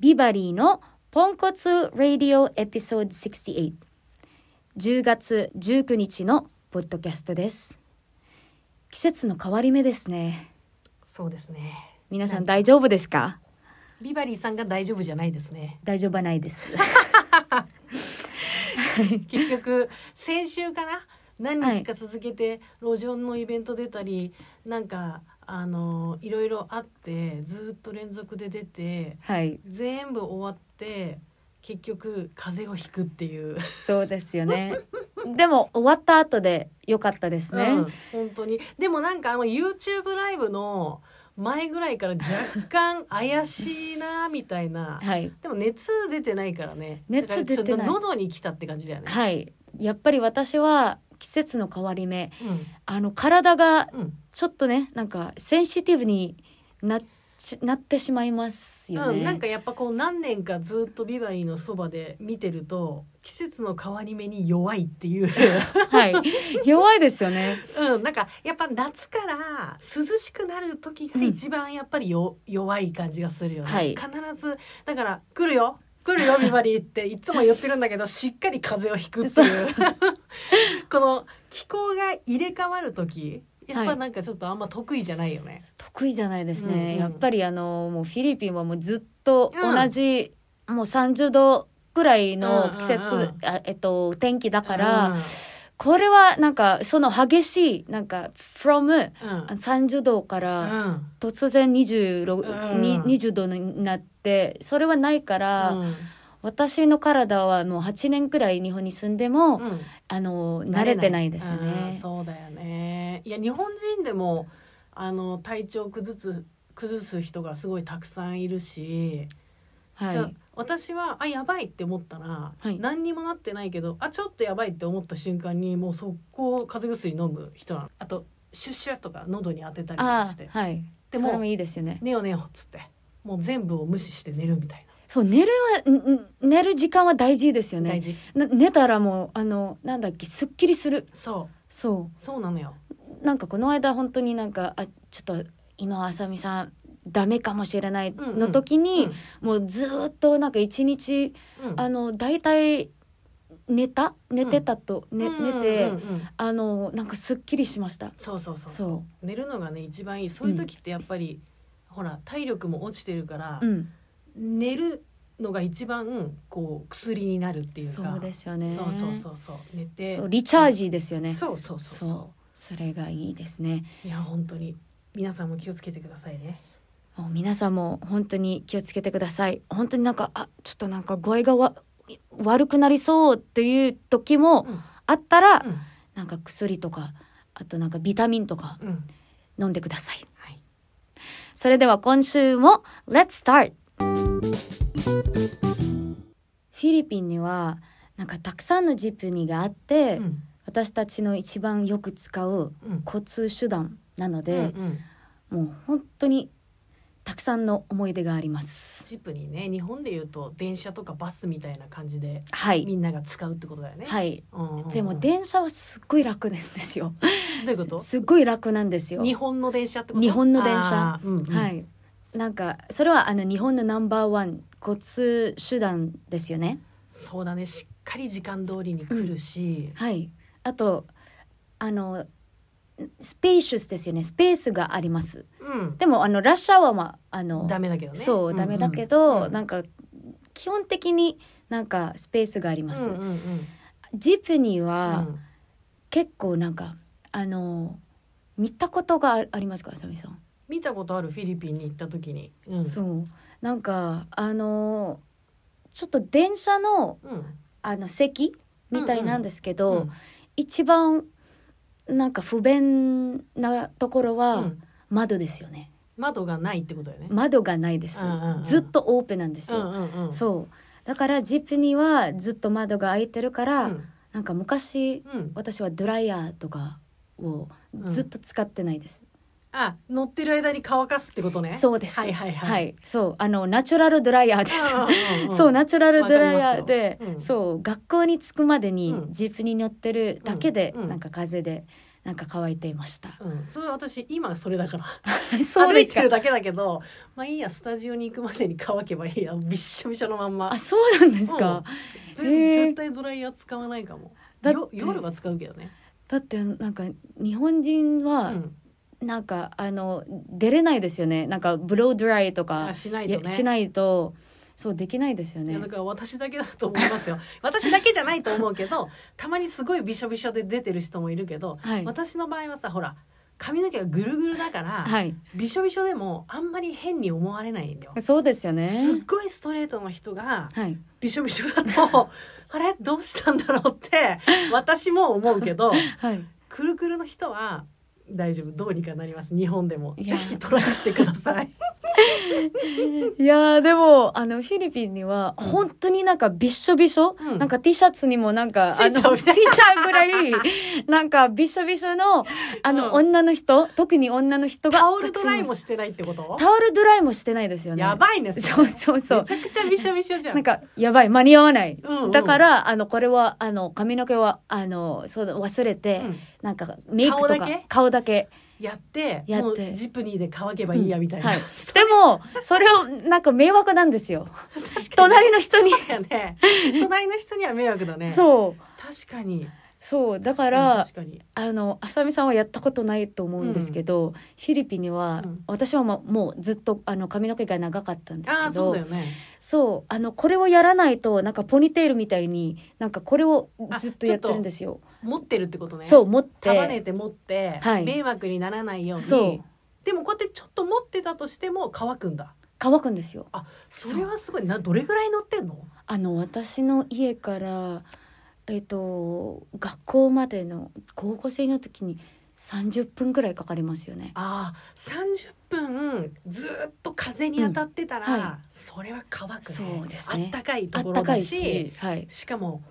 ビバリーのポンコツラディオエピソード68 10月19日のポッドキャストです季節の変わり目ですねそうですね皆さん大丈夫ですかビバリーさんが大丈夫じゃないですね大丈夫はないです 結局先週かな何日か続けて路上のイベント出たり、はい、なんかあのいろいろあってずっと連続で出て、はい、全部終わって結局風邪をひくっていうそうですよねでも終わった後で良かったですね、うん、本当にでもなんかあの YouTube ライブの前ぐらいから若干怪しいなみたいな、はい、でも熱出てないからね熱出てない喉に来たって感じだよねはいやっぱり私は季節の変わり目、うん、あの体がちょっとね、なんかセンシティブになっなってしまいますよね、うん、なんかやっぱこう何年かずっとビバリーのそばで見てると季節の変わり目に弱いっていう はい弱いですよねうんなんかやっぱ夏から涼しくなる時が一番やっぱりよ、うん、弱い感じがするよね、はい、必ずだから来るよ来るよビバリーっていつも言ってるんだけど しっかり風邪をひくっていう この気候が入れ替わる時やっぱなんかちょっとあんま得意じゃないよね。はい、得意じゃないですね、うんうん、やっぱりあのもうフィリピンはもうずっと同じ、うん、もう30度ぐらいの季節、うんうん、えっと、天気だから。うんこれはなんかその激しいなんか from、うん、30度から突然 26,、20度になってそれはないから、うん、私の体はもう8年くらい日本に住んでも、うん、あの慣れてないですね。そうだよねいや日本人でもあの体調崩す崩す人がすごいたくさんいるし、はい、私はあやばいって思ったら、はい何にもなってないけどあちょっとやばいって思った瞬間にもう速攻風邪薬飲む人なのあとシュッシュッとか喉に当てたりとかしてはいでももいいですよね寝よう寝ようっつってもう全部を無視して寝るみたいなそう寝るはんん寝る時間は大事ですよね大事寝たらもうあのなんだっけすっきりするそうそうそうなのよなんかこの間本当になんかあちょっと今あさみさんダメかもしれないの時に、もうずっとなんか一日、あの大体寝た寝てたと、うん、寝寝て、あのなんかすっきりしましたそうそうそうそう寝るのがね一番いいそういう時ってやっぱり、うん、ほら体力も落ちてるから、うん、寝るのが一番こう薬になるっていうかそうですよねそうそうそうそう寝てそうリチャージですよね、そうそうそうそうそれがいいですねいや本当に皆さんも気をつけてくださいねもう皆さんも本当に気をつけてください。本当になんか、あ、ちょっとなんか具合がわ悪くなりそうっていう時もあったら、うん、なんか薬とか、あとなんかビタミンとか飲んでください。うんはい、それでは今週も Let's start! フィリピンにはなんかたくさんのジプニーがあって、うん、私たちの一番よく使う交通手段なので、うんうん、もう本当にたくさんの思い出がありますジップにね日本でいうと電車とかバスみたいな感じで、はい、みんなが使うってことだよねはい、うんうん、でも電車はすっごい楽なんですよ どういうことすっごい楽なんですよ日本の電車ってこと日本の電車、うんうん、はいなんかそれはあの日本のナンバーワン交通手段ですよねそうだねしっかり時間通りに来るし、うん、はいあとあのスペーシュスですよねスペースがあります、うん、でもあのラッシャーはまああのダメだけどねそうダメだけど、うんうん、なんか基本的になんかスペースがあります、ジプニーは、結構なんかあの見たことがありますかサミさん見たことあるフィリピンに行った時に、うん、そうなんかあのちょっと電車の、うん、あの席みたいなんですけど、うんうん、一番なんか不便なところは窓ですよね、窓がないってことだよね。窓がないです、うんうんうんずっとオープンなんですうよ、んうんうん。そうだからジップにはずっと窓が開いてるから、うんなんか昔うん私はドライヤーとかをずっと使ってないです、あ、乗ってる間に乾かすってことね。そうです。はいはいはい。はい、そう、あのナチュラルドライヤーです。ううん、そう、ナチュラルドライヤーで、うん、そう、学校に着くまでに、ジープに乗ってるだけで、うん、なんか風で。なんか乾いていました。うん、それ私今それだから。そうですか。歩いてるだけだけど、まあいいやスタジオに行くまでに乾けばいいやびっしょびしょのまんま。あ、そうなんですか。うん、え絶対ドライヤー使わないかも。だ夜は使うけどね。だってなんか日本人はなんかあの出れないですよねなんかブロードライとかしないと、ね、しないとそうできないですよねだか私だけだと思いますよ 私だけじゃないと思うけどたまにすごいびしょびしょで出てる人もいるけど、はい、私の場合はさほら髪の毛がぐるぐるだから、はい、びしょびしょでもあんまり変に思われないんだよ。そうですよね。すっごいストレートの人が、はい、びしょびしょだと あれどうしたんだろうって私も思うけど、はい、くるくるの人は大丈夫どうにかなります日本でもぜひトライしてください いやでもあのフィリピンには本当になんかびっしょびしょ、うん、なんか T シャツにもなんかついちゃうぐらい なんかびしょびしょのあの、うん、女の人特に女の人がタオルドライもしてないってことタオルドライもしてないですよねやばいでねそうそうそうめちゃくちゃびしょびしょじゃんなんかやばい間に合わない、うんうん、だからあのこれはあの髪の毛はあのそう忘れて、うんなんかメイクとか顔だけやってやってジプニーで乾けばいいやみたいな、うんはい、でもそれをなんか迷惑なんですよ 隣の人に、ね、隣の人には迷惑だねそう確かにそうだからあの浅見さんはやったことないと思うんですけど、うん、フィリピンには、うん、私はもうずっとあの髪の毛が長かったんですけどあそうだよねそうあのこれをやらないとなんかポニーテールみたいになんかこれをずっとやってるんですよ持ってるってことねそう持って束ねて持って、はい、迷惑にならないようにそうでもこうやってちょっと持ってたとしても乾くんだ乾くんですよあそれはすごいなどれぐらい乗ってんのあの私の家からえっ、と学校までの高校生の時に30分くらいかかりますよね。ああ、30分ずっと風に当たってたら、うんはい、それは乾くね。あったかいところだし、しはい、しかも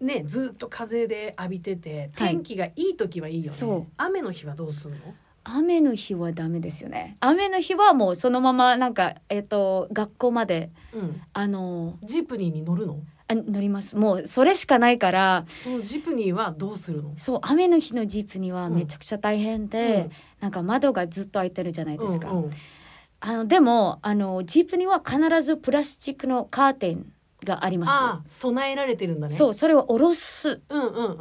ねずっと風で浴びてて、天気がいい時はいいよね。はい、雨の日はどうするの？雨の日はダメですよね。雨の日はもうそのままなんかえっ、ー、と学校まで、うん、あのジプニーに乗るの？あ乗りますもうそれしかないからそのジプニーはどうするのそう雨の日のジプニーはめちゃくちゃ大変で、うん、なんか窓がずっと開いてるじゃないですか、うんうん、あのでもあのジプニーは必ずプラスチックのカーテンがあります備えられてるんだねそうそれを下ろす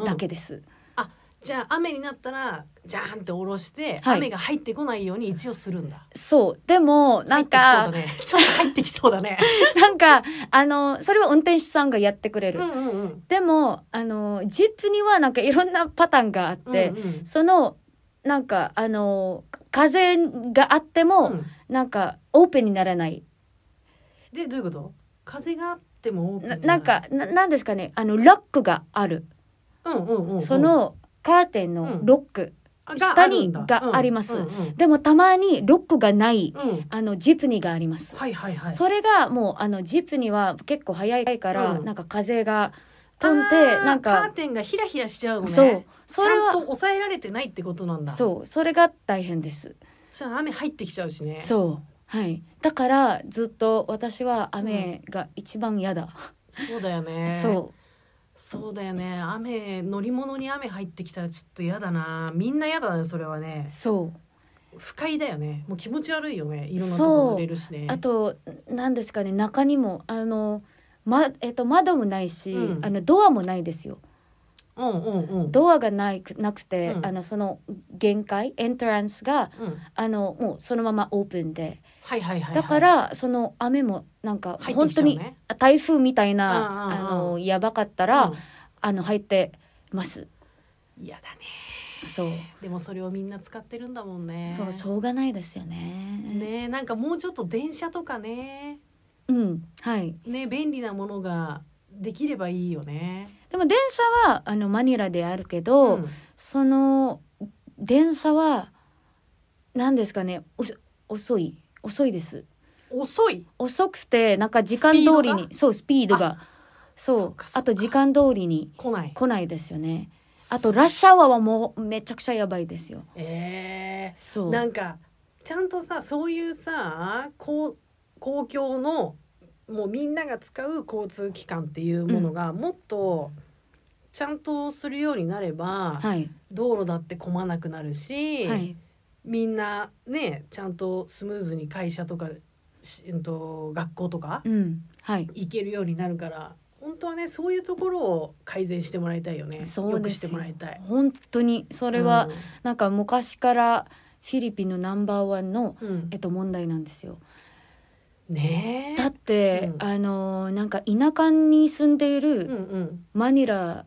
だけです、うんうんうん、あじゃあ雨になったらジャーンって下ろして、はい、雨が入ってこないように一応するんだ。そう。でも、なんか、ね、ちょっと入ってきそうだね。なんか、あの、それは運転手さんがやってくれる。うんうんうん、でも、あの、ジップにはなんかいろんなパターンがあって、うんうん、その、なんか、あの、風があっても、うん、なんか、オープンにならない。で、どういうこと風があってもオープンななんかな、なんですかね、あの、ロックがある。うんうんうん、うん、その、カーテンのロック。うん下にがあります、うんうんうん、でもたまにロックがない、うん、あのジプニーがあります、はいはいはい、それがもうあのジプニーは結構早いから、うん、なんか風が飛んでなんかカーテンがヒラヒラしちゃうのねそうそれはちゃんと抑えられてないってことなんだそうそれが大変です雨入ってきちゃうしねそうはいだからずっと私は雨が一番嫌だ、うん、そうだよねそうそうだよね雨乗り物に雨入ってきたらちょっと嫌だなみんな嫌だねそれはねそう不快だよねもう気持ち悪いよねいろんなとこ濡れるしねあと何ですかね中にもあの、まえっと、窓もないし、うん、あのドアもないですよ、うんうんうん、ドアがないなくて、うん、あのその限界エントランスが、うん、あのもうそのままオープンで。はいはいはいはい、だからその雨もなんか本当に、台風みたいな、あのやばかったら、あの入ってます嫌だねそうでもそれをみんな使ってるんだもんねそうしょうがないですよねねなんかもうちょっと電車とかねうんはいね便利なものができればいいよねでも電車はあのマニラであるけど、うん、その電車は何ですかね遅い遅いです遅い遅くてなんか時間通りにそうスピードがそうあと時間通りに来ない来ないですよねあとラッシャーはもうめちゃくちゃやばいですよええー、そうなんかちゃんとさそういうさ公公共のもうみんなが使う交通機関っていうものがもっとちゃんとするようになれば、うんはい、道路だって混まなくなるし、はいみんなねちゃんとスムーズに会社とかし、えっと、学校とか、うんはい、行けるようになるから本当はねそういうところを改善してもらいたいよねそうよくしてもらいたい。本当にそれは、うん、なんか昔からフィリピンのナンバーワンの、うん、えっと、問題なんですよ。ね、だって、うん、あのなんか田舎に住んでいるマニラ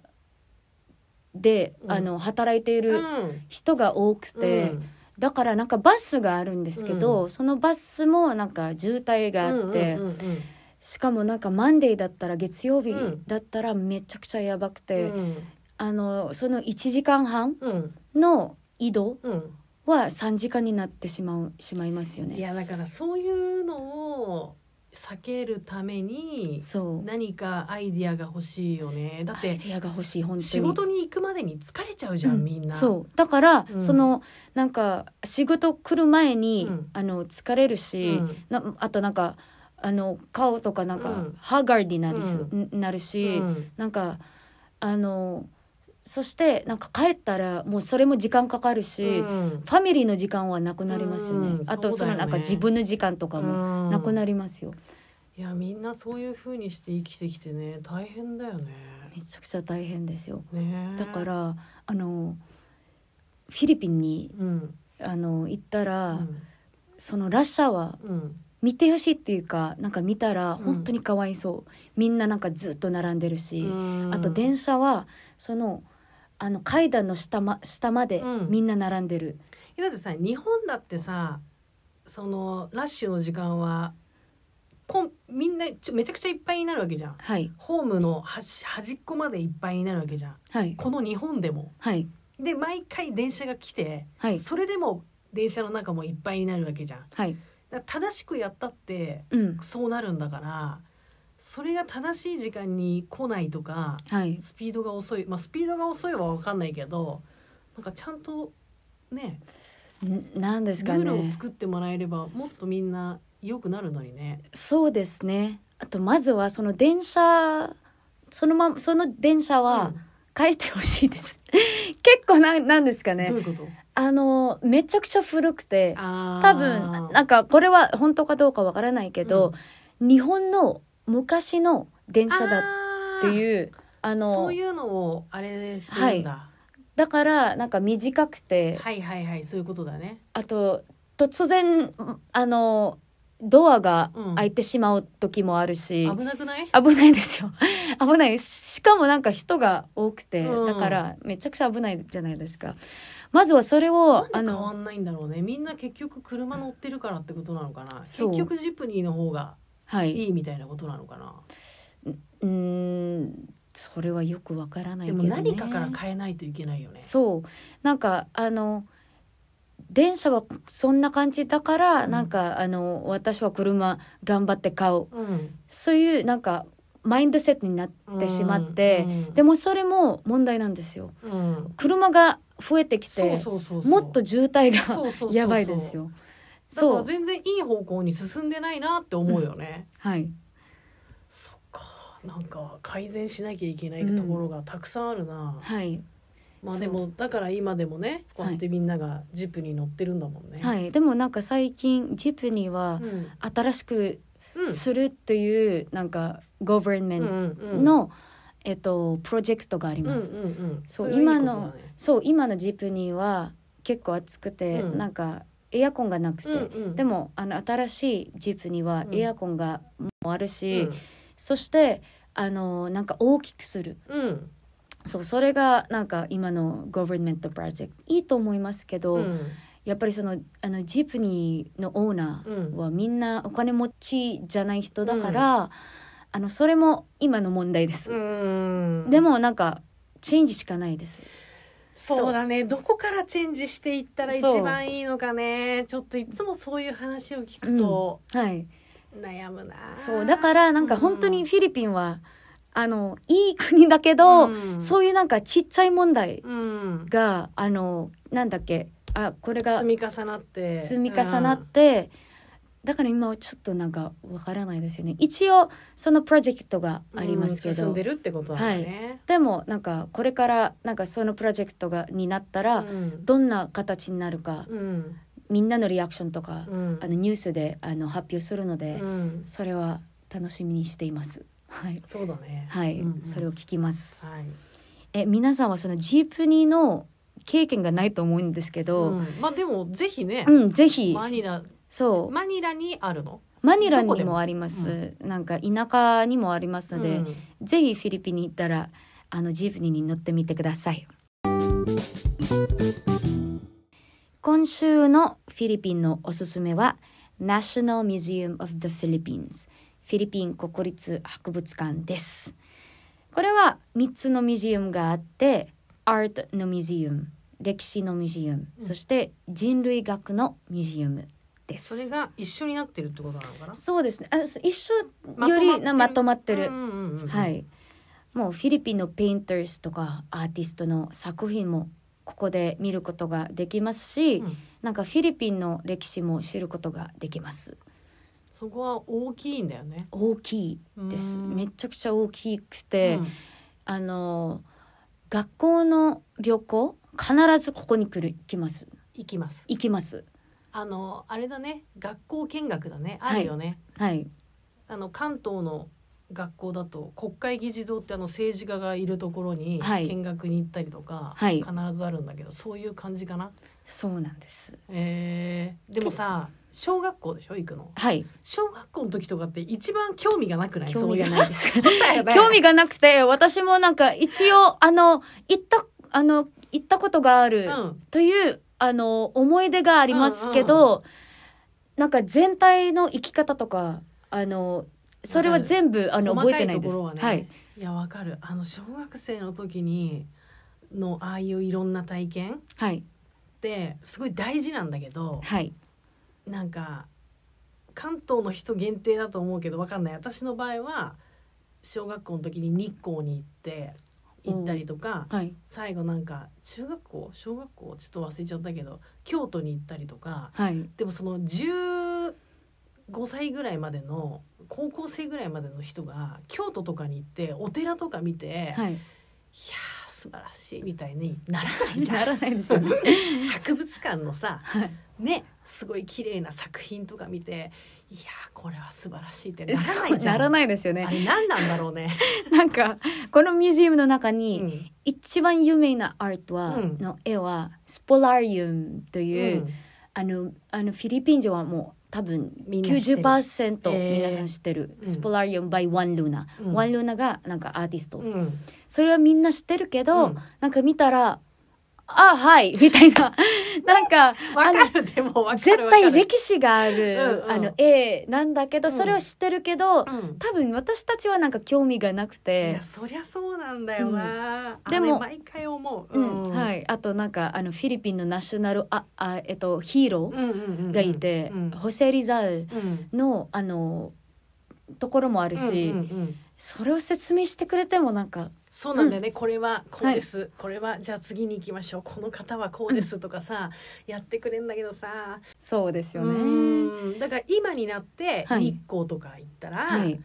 で、うんあの働いている人が多くて、うん、だからなんかバスがあるんですけど、うん、そのバスもなんか渋滞があって、うんうんうんうん、しかもなんかマンデーだったら月曜日だったらめちゃくちゃやばくて、うん、あのその1時間半の移動は3時間になってしまうしまいますよね。いやだからそういうのを避けるために何かアイディアが欲しいよねだって仕事に行くまでに疲れちゃうじゃん、うん、みんなだから、うん、そのなんか仕事来る前に、うん、あの疲れるし、なあとなんかあの顔とかなんか、ハガーになり、なるし、うん、なんかあの。そしてなんか帰ったらもうそれも時間かかるし、うん、ファミリーの時間はなくなりますね、うん、あとそのなんか自分の時間とかもなくなりますよ、うん、いやみんなそういうふうにして生きてきてね大変だよねめちゃくちゃ大変ですよ、ね、だからあのフィリピンに、あの行ったら、そのラッシャーは、見てほしいっていうかなんか見たら本当にかわいそう、みんななんかずっと並んでるし、あと電車はそのあの階段の下ま下までみんな並んでる、だってさ日本だってさそのラッシュの時間はこんみんなちょめちゃくちゃいっぱいになるわけじゃんはいホームの端端っこまでいっぱいになるわけじゃんはいこの日本でもはいで毎回電車が来てはいそれでも電車の中もいっぱいになるわけじゃんはいだ正しくやったってそうなるんだからそれが正しい時間に来ないとか、はい、スピードが遅い、まあ、スピードが遅いは分かんないけどなんかちゃんとねなんですかねルールを作ってもらえればもっとみんな良くなるのにね。そうですねあとまずはその電車そのままその電車は変ってほしいです。うん、結構ななんですかね。どういうことあのめちゃくちゃ古くて多分なんかこれは本当かどうかわからないけど、うん、日本の昔の電車だっていうあのそういうのをあれしてるんだ、はい、だからなんか短くてはいはいはいそういうことだねあと突然あのドアが開いてしまう時もあるし、うん、危なくない危ないですよ 危ないしかもなんか人が多くて、うん、だからめちゃくちゃ危ないじゃないですかまずはそれを変わんないんだろうねみんな結局車乗ってるからってことなのかな結局ジプニーの方がはいいいみたいなことなのかな、うんそれはよくわからないけでも何かから変えないといけないよねそうなんかあの電車はそんな感じだから、うんなんかあの私は車頑張って買ううんそういうなんかマインドセットになってしまって、うんでもそれも問題なんですようん車が増えてきてそうそうそうそうもっと渋滞がそうそうそうそう やばいですよだから全然いい方向に進んでないなって思うよね。うん、はいそっかなんか改善しなきゃいけないところがたくさんあるな。うん、はいまあでもだから今でもねこうやってみんながジプに乗ってるんだもんね。はい、はい、でもなんか最近ジプには新しくするという、なんかゴバメントの、えっと、プロジェクトがあります。うんうんうん、そう今のそう今のジプニーは結構熱くて、うん、なんかエアコンがなくて、うんうん、でもあの新しいジープにはエアコンがもあるし、うん、そしてあのなんか大きくする、うん、そうそれがなんか今のゴーェルメントプロジェクトいいと思いますけど、うん、やっぱりそのあのジープニーのオーナーはみんなお金持ちじゃない人だから、あのそれも今の問題です。でもなんかチェンジしかないです。そうだねどこからチェンジしていったら一番いいのかねちょっといつもそういう話を聞くと、うん、はい悩むなそうだからなんか本当にフィリピンは、うん、あのいい国だけど、うん、そういうなんかちっちゃい問題が、あのなんだっけあこれが積み重なって積み重なって、ってだから今はちょっとなんかわからないですよね一応そのプロジェクトがありますけど、進んでるってことだね、はい、でもなんかこれからなんかそのプロジェクトがになったら、どんな形になるか、うん、みんなのリアクションとか、うん、あのニュースであの発表するので、うん、それは楽しみにしています。はい、そうだね。はい、うんうん、それを聞きます。はい、え、皆さんはそのジープニーの経験がないと思うんですけど、うん、まあでもぜひね、うん、ぜひマニナそうマニラにあるのマニラにもあります、うん、なんか田舎にもありますので、うんぜひフィリピンに行ったらあのジープニーに乗ってみてください今週のフィリピンのおすすめはナショナルミュージアム e u m of the Philippines フィリピン国立博物館ですこれは三つのミュージアムがあってアートのミュージアム歴史のミュージアム、うん、そして人類学のミュージアムですそれが一緒になってるってことなのかなそうですねあ一緒よりまとまってるはいもうフィリピンのペインターズとかアーティストの作品もここで見ることができますし、うん、なんかフィリピンの歴史も知ることができますそこは大きいんだよね大きいですめちゃくちゃ大きくて、うん、あの学校の旅行必ずここに来る行きます行きます行きますあのあれだね学校見学だねあるよね、はいあの関東の学校だと国会議事堂ってあの政治家がいるところにはい見学に行ったりとか、必ずあるんだけどそういう感じかな。そうなんですえーでもさ小学校でしょ行くのはい小学校の時とかって一番興味がなくない興味がないです 興味がなくて私もなんか一応あの行ったあの行ったことがあるうんというあの、思い出がありますけど、うんうん、なんか全体の生き方とか、あの、それは全部、あの、覚えてないです。はね、はい。いや、わかる。あの、小学生の時に、の、ああいういろんな体験。はい。ってすごい大事なんだけど、はい、なんか関東の人限定だと思うけど分かんない私の場合は小学校の時に日光に行って行ったりとか、はい、最後なんか中学校小学校ちょっと忘れちゃったけど京都に行ったりとか、はい、でもその15歳ぐらいまでの高校生ぐらいまでの人が京都とかに行ってお寺とか見て、はい、いや素晴らしいみたいにならないじゃん。ならないでしょ、博物館のさ、はい、ねすごい綺麗な作品とか見ていやこれは素晴らしいってならないじゃん。ならないですよね。あれ何なんだろうね。なんかこのミュージアムの中に、一番有名なアートは、うん、の絵はスポラリウムという、うん、あのあのフィリピン人はもう多分90%皆さん知ってる、えー、スポラリウム by ワンルーナ、ワンルーナがなんかアーティスト、うん、それはみんな知ってるけど、なんか見たらあ、はい、みたいな。なんか、あの、でも絶対歴史がある、うんうん、あの、絵なんだけど、それを知ってるけど、うん、多分私たちはなんか興味がなくて。いや、そりゃそうなんだよな。うん、でも、毎回思う、うん、はい。あとなんか、あの、フィリピンのナショナル、あ、あえっと、ヒーローがいて、ホセ・リザルの、あの、ところもあるし、うんうんうん、それを説明してくれてもなんか、そうなんだよね、うん、これはこうです、はい、これはじゃあ次に行きましょうこの方はこうですとかさ、うん、やってくれんだけどさそうですよねだから今になって日光とか行ったら、はい、はい、いや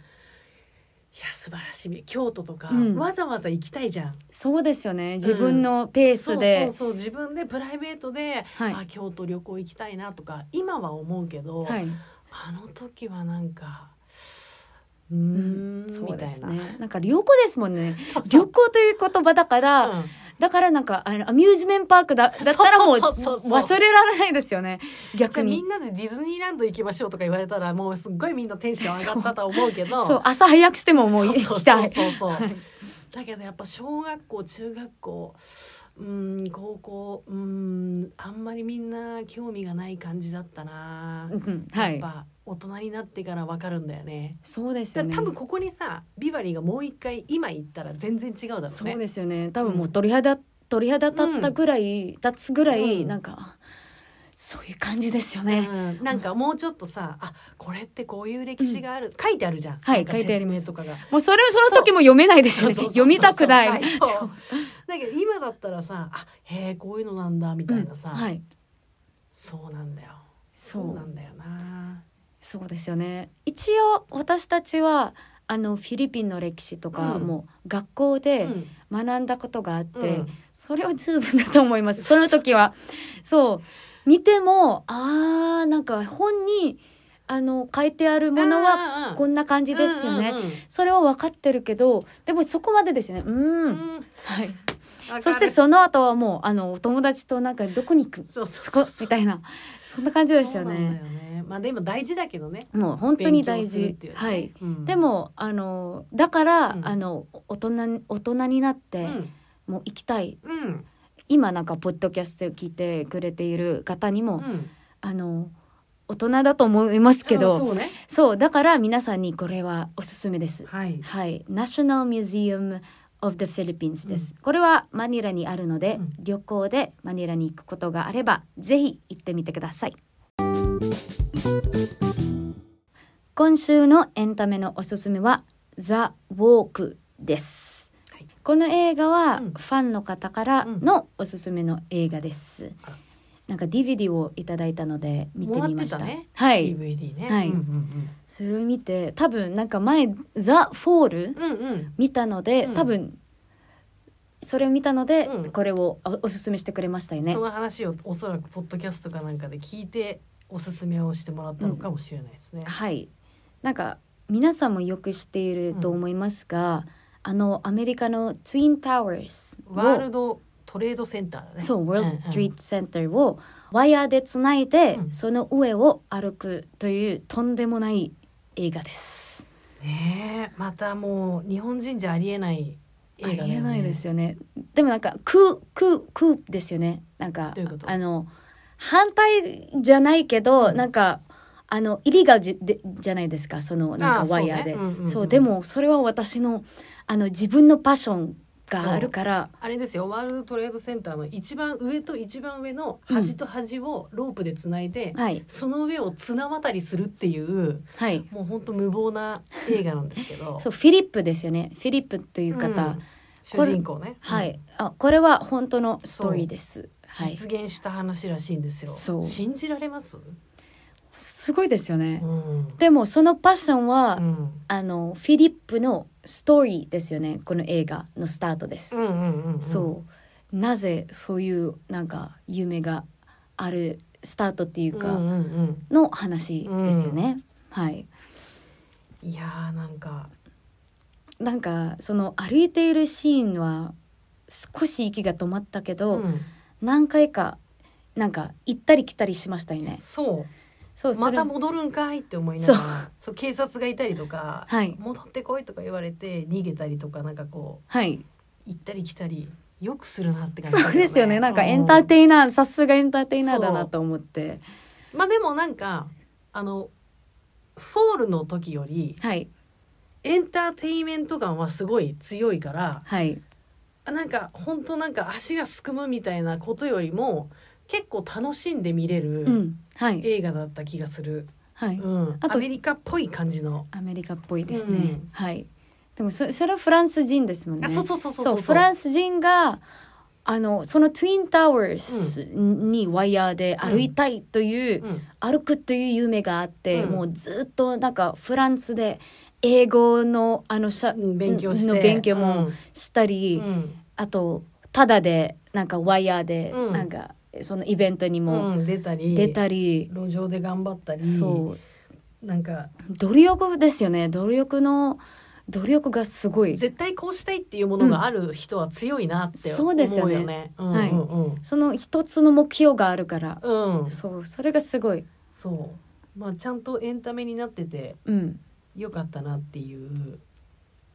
素晴らしい京都とか、わざわざ行きたいじゃんそうですよね自分のペースで、そうそう自分でプライベートで、はい、あ京都旅行行きたいなとか今は思うけど、はい、あの時はなんか。うん、そうね。なんか旅行ですもんね。旅行という言葉だから、うん、だからなんか、あの、アミュージメントパークだだったらもう忘れられないですよね。逆に。みんなでディズニーランド行きましょうとか言われたら、もうすっごいみんなテンション上がったと思うけど。そう、朝早くしてももう行きたい。そうそうそうそう。だけどやっぱ小学校、中学校、うん高校うんあんまりみんな興味がない感じだったな、うんはい、やっぱ大人になってから分かるんだよねそうですよね多分ここにさビバリーがもう一回今行ったら全然違うだろうねそうですよね多分もう鳥肌、うん、鳥肌立ったぐらい、立つぐらい、うん、なんかそういう感じですよね、うん、なんかもうちょっとさあこれってこういう歴史がある、うん、書いてあるじゃんはい書いてありますとかがもうそれはその時も読めないですよね読みたくない だけど今だったらさあへえこういうのなんだみたいなさ、うんはい、そうなんだよそうなんだよなそうですよね一応私たちはあのフィリピンの歴史とかも学校で学んだことがあって、うんうん、それは十分だと思いますその時はそう似てもあーなんか本にあの書いてあるものはこんな感じですよね、うんうんうん、それは分かってるけどでもそこまでですねうん、はいそしてその後はもうあのお友達となんかどこに行くそうそうそこみたいなそんな感じでしたよね。まあでも大事だけどね。もう本当に大事。いね、はい、うん、でもあのだから、うん、あの大人大人になって、うん、もう行きたい。今なんかポッドキャストを聞いてくれている方にも、あの。大人だと思いますけど、そうね、そう,、だから皆さんにこれはおすすめです。はい、はい、ナショナルミュージアム of the Philippines です、これはマニラにあるので、旅行でマニラに行くことがあればぜひ行ってみてください今週のエンタメのおすすめは The Walk ですこの映画はファンの方からのおすすめの映画です。うん、なんか DVD をいただいたので見てみました。たね、はい。DVD ね。はい。うんうんうん、それを見て多分なんか前「ザ・フォール」見たので、うん多分それを見たので、うん、これをおすすめしてくれましたよね。その話をおそらくポッドキャストかなんかで聞いておすすめをしてもらったのかもしれないですね。うん、はいなんか皆さんもよく知っていると思いますが、うん、あのアメリカのツインタワーズワールドトレードセンター、ね、そうワールドトレードセンターをワイヤーでつないで、その上を歩くというとんでもない映画です。ねまたもう日本人じゃありえない映画、ね、ありえないですよね。でもなんかクククですよね。なんかあの反対じゃないけど、うん、なんかあのイりがじでじゃないですかそのなんかワイヤーで。そうでもそれは私のあの自分のパッションがあるからあれですよワールドトレードセンターの一番上と一番上の端と端をロープでつないで、うんはい、その上を綱渡りするっていう、はい、もう本当無謀な映画なんですけどそうフィリップですよねフィリップという方、うん、主人公ねはい、あこれは本当のストーリーです、はい、実現した話らしいんですよ、信じられますすごいですよね、うん、でもそのパッションは、うん、あのフィリップのストーリーですよねこの映画のスタートです、そうなぜそういうなんか夢があるスタートっていうかの話ですよね、はいいやーなんかなんかその歩いているシーンは少し息が止まったけど、うん、何回かなんか行ったり来たりしましたよねそうそうまた戻るんかいって思いながらそう警察がいたりとか、はい、戻ってこいとか言われて逃げたりとかなんかこう、はい、行ったり来たりよくするなって感じ、ね、そうですよねなんかエンターテイナー、さすがエンターテイナーだなと思ってまあでもなんかあのフォールの時より、はい、エンターテイメント感はすごい強いから、はい、なんか本当なんか足がすくむみたいなことよりも結構楽しんで見れる映画だった気がする。はい、うん、アメリカっぽい感じの。アメリカっぽいですね。うん、はい。でもそそれはフランス人ですもんね。そうそうそうそうフランス人があのそのトゥインタワーにワイヤーで歩いたいという、うん、歩くという夢があって、もうずっとなんかフランスで英語のあのしゃ勉強の勉強もしたり、あとただでなんかワイヤーでなんか、そのイベントにも、うん、出たり出たり路上で頑張ったりそうなんか努力ですよね努力の努力がすごい絶対こうしたいっていうものがある人は強いなって思うよね、そうですよね、うんはいその一つの目標があるから、うん、そうそれがすごいそうまあちゃんとエンタメになってて、うん、よかったなっていう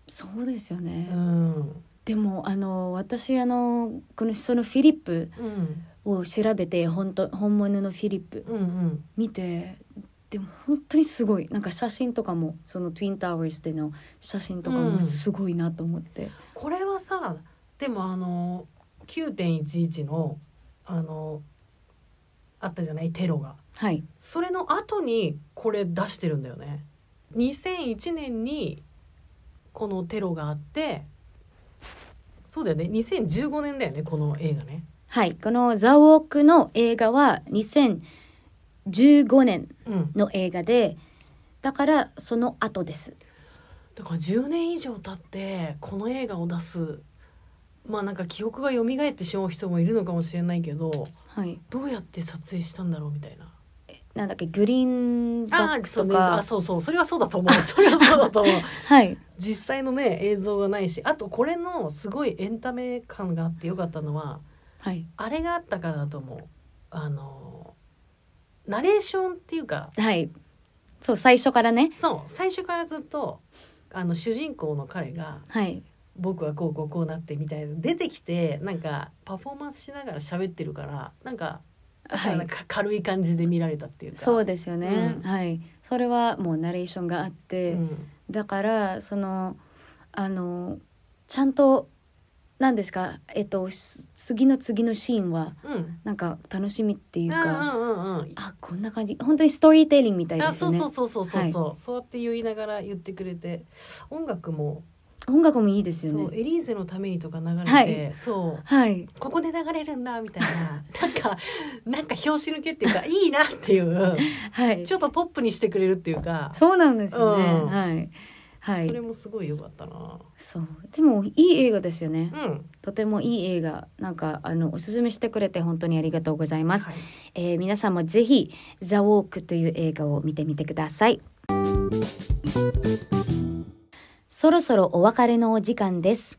そうですよね、うん、でもあの私あのこの人のフィリップ、うんを調べて本当本物のフィリップ見て、うんうん、でも本当にすごいなんか写真とかもそのトゥインタワーズでの写真とかもすごいなと思って、うん、これはさでもあの9.11のあのあったじゃないテロが、はい、それの後にこれ出してるんだよね2001年にこのテロがあってそうだよね2015年だよねこの映画ねはい、この「ザ・ウォーク」の映画は2015年の映画で、うん、だからその後ですだから10年以上経ってこの映画を出すまあなんか記憶が蘇ってしまう人もいるのかもしれないけど、はい、どうやって撮影したんだろうみたいな。なんだっけグリーンバックとかあそう、ね,、そうそれはそうだと思うそれはそうだと思う、はい、実際のね映像がないしあとこれのすごいエンタメ感があってよかったのははい、あれがあったからだと思うあのナレーションっていうか、はい、そう最初からねそう最初からずっとあの主人公の彼が、はい、僕はこうこうこうなってみたいな出てきてなんかパフォーマンスしながら喋ってるからなんかはい、なんか軽い感じで見られたっていうかそうですよね、うん、はいそれはもうナレーションがあって、うん、だからそのあのちゃんと何ですかえっと次の次のシーンは、なんか楽しみっていうか、うんうんうん、あこんな感じ本当にストーリーテリングみたいですねそうそうそうそうそうそう、はい、そうやって言いながら言ってくれて音楽も音楽もいいですよね。エリーゼのためにとか流れて、はい、そう、はい、ここで流れるんだみたいな、なんかなんか拍子抜けっていうか いいなっていう、はい、ちょっとポップにしてくれるっていうか、そうなんですよね。うん、はい。はい、それもすごい良かったなそうでもいい映画ですよね、うん、とてもいい映画なんかあのおすすめしてくれて本当にありがとうございます、はい、えー、皆さんもぜひ「ザ・ウォーク」という映画を見てみてくださいそろそろお別れのお時間です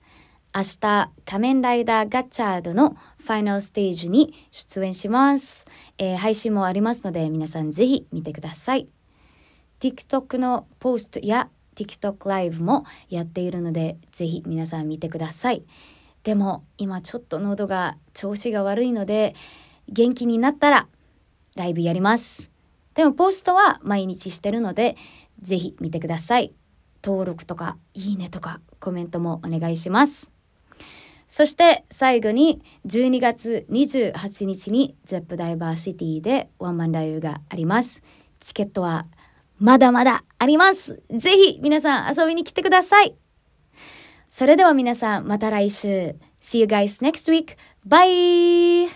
明日仮面ライダーガッチャードのファイナルステージに出演します、えー、配信もありますので皆さんぜひ見てください TikTok のポストや TikTok ライブもやっているので、ぜひ皆さん見てください。でも、今ちょっと喉が調子が悪いので、元気になったらライブやります。でも、ポストは毎日してるので、ぜひ見てください。登録とか、いいねとか、コメントもお願いします。そして最後に12月28日に ZEP ダイバーシティでワンマンライブがあります。チケットはまだまだあります。ぜひ皆さん遊びに来てください。それでは皆さんまた来週。See you guys next week. Bye!